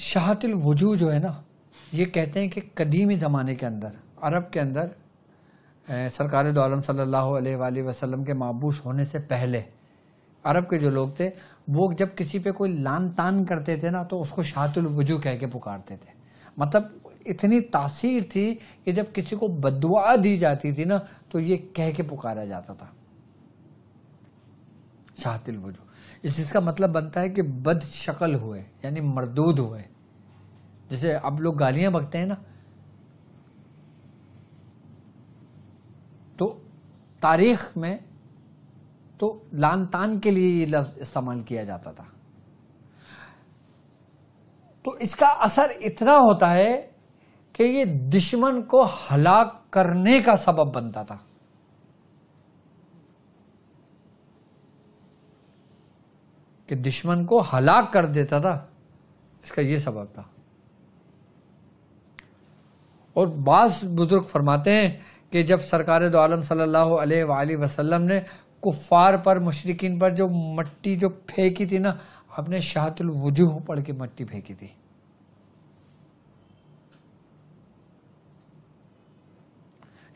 शाहतिल वजू जो है ना ये कहते हैं कि कदीमी ज़माने के अंदर अरब के अंदर सरकार दोम सल्ला वसलम के मबूस होने से पहले अरब के जो लोग थे वो जब किसी पे कोई लान तान करते थे ना तो उसको शाहतुल वजू कह के पुकारते थे मतलब इतनी तासीर थी कि जब किसी को बदवा दी जाती थी ना तो ये कह के पुकारा जाता था शाहतुल वजू जिसका मतलब बनता है कि बद शक्ल हुए यानी मरदूद हुए जैसे अब लोग गालियां बकते हैं ना तो तारीख में तो लान तान के लिए ये लफ्ज़ इस्तेमाल किया जाता था तो इसका असर इतना होता है कि ये दुश्मन को हलाक करने का सबब बनता था कि दुश्मन को हलाक कर देता था इसका यह सबब था और बास बुज़ुर्ग फरमाते हैं कि जब सरकार दो आलम सल्लल्लाहु अलैहि वसल्लम ने कुफ़ार पर मुशरकिन पर जो मट्टी जो फेंकी थी ना आपने शाहतुल वजूह पढ़ के मट्टी फेंकी थी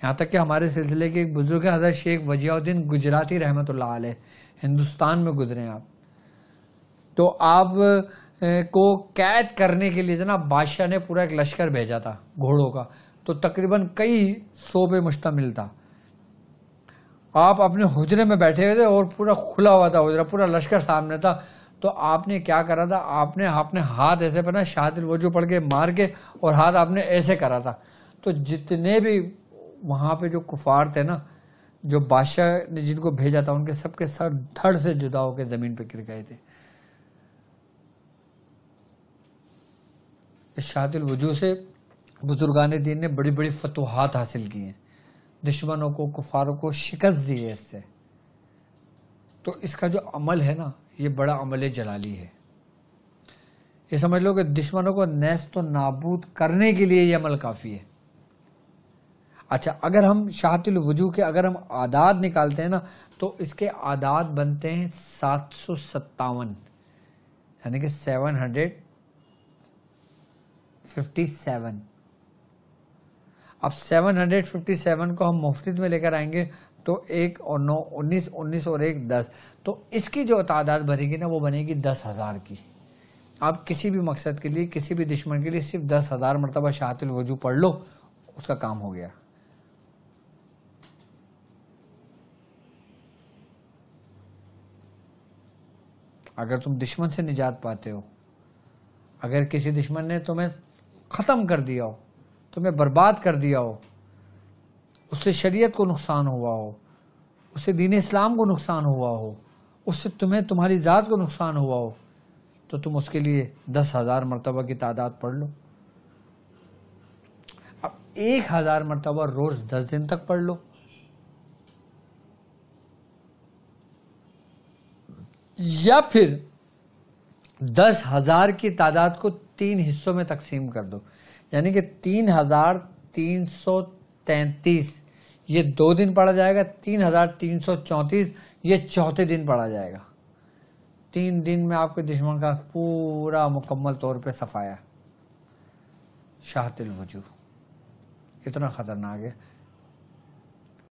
यहाँ तक कि हमारे सिलसिले के एक बुज़ुर्ग हजरत शेख वजियाउद्दीन गुजराती रहमत हिंदुस्तान में गुजरे आप तो आप को कैद करने के लिए जना बादशाह ने पूरा एक लश्कर भेजा था घोड़ों का तो तकरीबन कई सौ पे मुश्तमिल था आप अपने हुजरे में बैठे हुए थे और पूरा खुला हुआ था हजरा पूरा लश्कर सामने था तो आपने क्या करा था आपने अपने हाथ ऐसे पहना शादिल वजू पड़ के मार के और हाथ आपने ऐसे करा था तो जितने भी वहाँ पे जो कुफार थे ना जो बादशाह ने जिनको भेजा था उनके सबके सर धड़ से जुदा होकर ज़मीन पर गिर गए थे वजू से बुजुर्गान दीन ने बड़ी बड़ी फतवाहत हासिल की हैं दुश्मनों को कुफारों को शिकस्त दी है इससे तो इसका जो अमल है ना ये बड़ा अमल जलाली है ये समझ लो कि दुश्मनों को नस्त तो नाबूद करने के लिए ये अमल काफ़ी है अच्छा अगर हम शाहतुल वजू के अगर हम आदाद निकालते हैं ना तो इसके आदाद बनते हैं सात सौ सत्तावन यानी कि सेवन हंड्रेड 757 अब 757 को हम मुफ्त में लेकर आएंगे तो एक और नौ उन्नीस उन्नीस और एक दस तो इसकी जो तादाद बनेगी ना वो बनेगी दस हज़ार की आप किसी भी मकसद के लिए किसी भी दुश्मन के लिए सिर्फ दस हज़ार मरतबा शाहतुल वजू पढ़ लो उसका काम हो गया अगर तुम दुश्मन से निजात पाते हो अगर किसी दुश्मन ने तुम्हें ख़त्म कर दिया हो तुम्हें बर्बाद कर दिया हो उससे शरीयत को नुकसान हुआ हो उससे दीन इस्लाम को नुकसान हुआ हो उससे तुम्हें तुम्हारी ज़ात को नुकसान हुआ हो तो तुम उसके लिए दस हज़ार मरतबा की तादाद पढ़ लो अब एक हज़ार मरतबा रोज़ दस दिन तक पढ़ लो या फिर दस हज़ार की तादाद को तीन हिस्सों में तकसीम कर दो यानी कि तीन हज़ार तीन सौ तैतीस ये दो दिन पढ़ा जाएगा तीन हज़ार तीन सौ चौंतीस ये चौथे दिन पढ़ा जाएगा तीन दिन में आपके दुश्मन का पूरा मुकम्मल तौर पे सफाया शाहतिल वजू इतना ख़तरनाक है